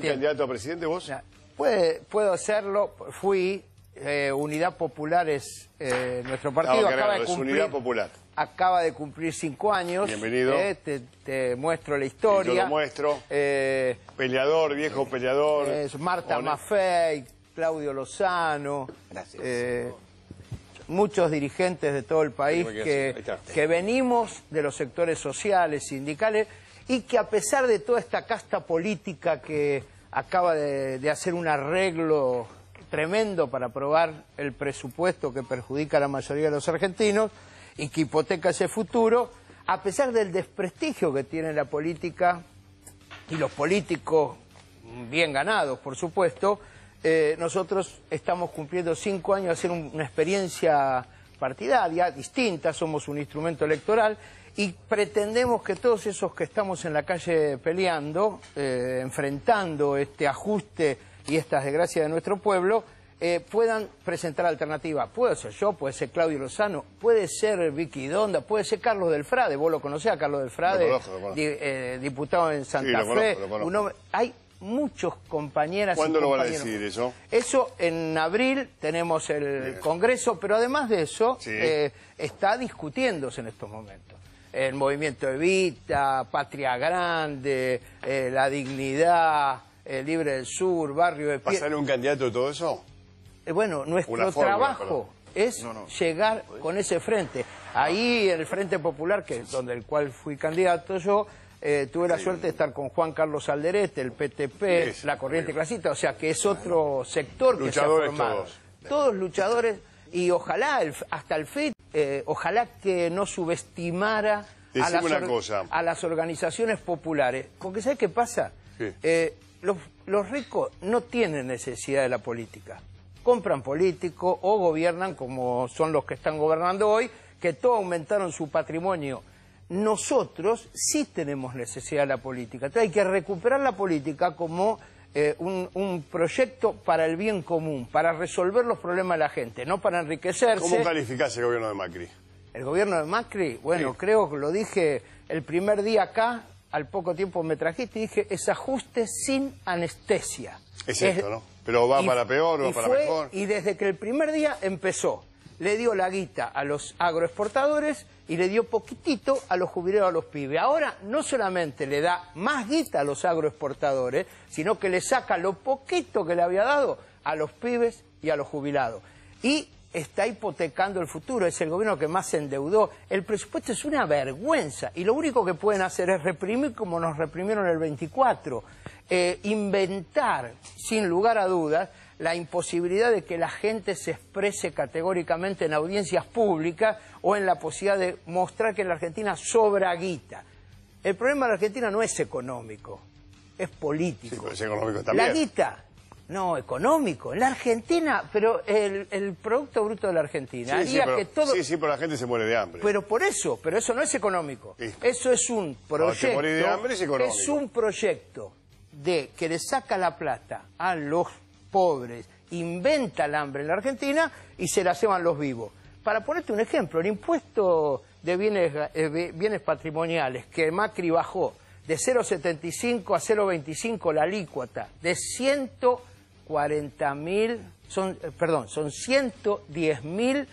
ser candidato a presidente vos? puedo hacerlo, fui, eh, Unidad Popular es eh, nuestro partido, acaba de cumplir... Unidad Popular. Acaba de cumplir cinco años. Bienvenido. Eh, te, muestro la historia. Yo lo muestro. peleador, viejo peleador. Marta Mafei, Claudio Lozano. muchos dirigentes de todo el país que, que, venimos de los sectores sociales, sindicales, y que a pesar de toda esta casta política que acaba de, hacer un arreglo tremendo para aprobar el presupuesto que perjudica a la mayoría de los argentinos y que hipoteca ese futuro, a pesar del desprestigio que tiene la política y los políticos bien ganados, por supuesto, eh, nosotros estamos cumpliendo cinco años de hacer una experiencia partidaria, distinta, somos un instrumento electoral y pretendemos que todos esos que estamos en la calle peleando, eh, enfrentando este ajuste y estas desgracias de nuestro pueblo, eh, puedan presentar alternativas. Puede ser yo, puede ser Claudio Lozano, puede ser Vicky Donda, puede ser Carlos del Frade, vos lo conocés a Carlos del Frade, eh, diputado en Santa Fe. hay muchos compañeras ¿Cuándo lo van a decir eso? Eso en abril tenemos el Congreso, pero además de eso eh, está discutiéndose en estos momentos. El movimiento Evita, Patria Grande, eh, La Dignidad, eh, Libre del Sur, Barrio de Pie... un candidato de todo eso? bueno, nuestro trabajo es llegar con ese frente. Ahí el Frente Popular, que es donde el cual fui candidato yo, eh, tuve la suerte de estar con Juan Carlos Alderete, el PTP, la Corriente Clasista, o sea que es otro sector que se ha formado. Todos. luchadores, y ojalá, hasta el FED, eh, ojalá que no subestimara a las, organizaciones populares. Porque ¿sabes qué pasa? Eh, los, ricos no tienen necesidad de la política. Compran políticos o gobiernan como son los que están gobernando hoy, que todos aumentaron su patrimonio nosotros sí tenemos necesidad de la política. Entonces hay que recuperar la política como eh, un, proyecto para el bien común, para resolver los problemas de la gente, no para enriquecerse. ¿Cómo calificás el gobierno de Macri? El gobierno de Macri, bueno, creo que lo dije el primer día acá, al poco tiempo me trajiste y dije, es ajuste sin anestesia. Es, ¿no? Pero va para peor, va para mejor. Y desde que el primer día empezó, le dio la guita a los agroexportadores y le dio poquitito a los jubilados, a los pibes. Ahora no solamente le da más guita a los agroexportadores, sino que le saca lo poquito que le había dado a los pibes y a los jubilados. Y está hipotecando el futuro, es el gobierno que más se endeudó. El presupuesto es una vergüenza y lo único que pueden hacer es reprimir como nos reprimieron el 24, eh, inventar, sin lugar a dudas, la imposibilidad de que la gente se exprese categóricamente en audiencias públicas o en la posibilidad de mostrar que en la Argentina sobra guita. El problema de la Argentina no es económico, es político. es económico también. La guita, no, económico. En la Argentina, pero el, Producto Bruto de la Argentina. Sí, sí, pero, que todo... pero la gente se muere de hambre. Pero por eso, pero eso no es económico. Eso es un proyecto... Se muere de hambre es económico. Es un proyecto de que le saca la plata a los pobres, inventa el hambre en la Argentina y se la llevan los vivos. Para ponerte un ejemplo, el impuesto de bienes, eh, bienes patrimoniales que Macri bajó de 0,75 a 0,25 la alícuota, de 140 mil, son, eh, perdón, son 110 mil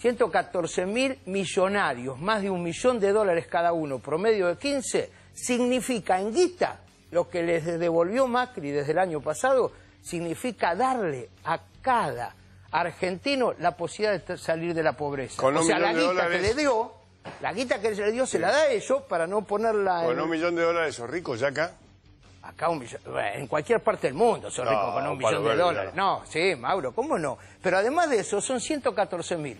114 mil millonarios, más de un millón de dólares cada uno, promedio de 15, significa en guita lo que les devolvió Macri desde el año pasado significa darle a cada argentino la posibilidad de salir de la pobreza. o sea, la guita que le dio, la guita que le dio se la da a ellos para no ponerla... Con un millón de dólares son ricos ya acá. Acá un millón, en cualquier parte del mundo son ricos con un millón de dólares. No, sí, Mauro, ¿cómo no? Pero además de eso, son 114 mil,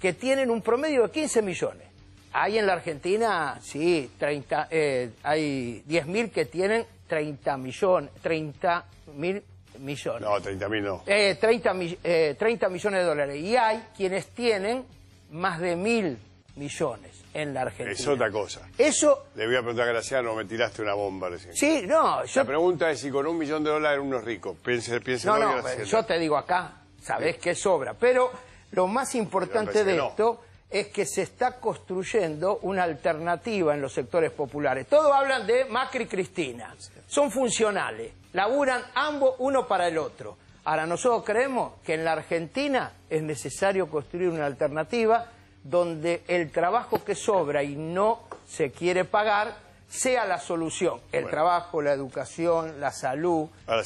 que tienen un promedio de 15 millones. Hay en la Argentina, sí, 30, eh, hay 10.000 que tienen 30 millones, 30 mil millones. No, 30 mil no. 30, eh, eh, millones de dólares. Y hay quienes tienen más de mil millones en la Argentina. Es otra cosa. Eso... Le voy a preguntar a Graciano, me tiraste una bomba recién. Sí, no, La pregunta es si con un millón de dólares uno es rico. Piense, piense no, yo te digo acá, sabés que sobra. Pero lo más importante de esto es que se está construyendo una alternativa en los sectores populares. Todos hablan de Macri y Cristina. Son funcionales, laburan ambos uno para el otro. Ahora, nosotros creemos que en la Argentina es necesario construir una alternativa donde el trabajo que sobra y no se quiere pagar sea la solución. El trabajo, la educación, la salud. Ahora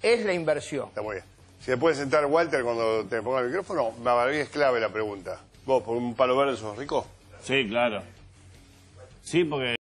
Es la inversión. Está muy bien. Si te puede sentar, Walter, cuando te ponga el micrófono, para es clave la pregunta. ¿Vos por un palo verde sos rico? Sí, claro. Sí, porque...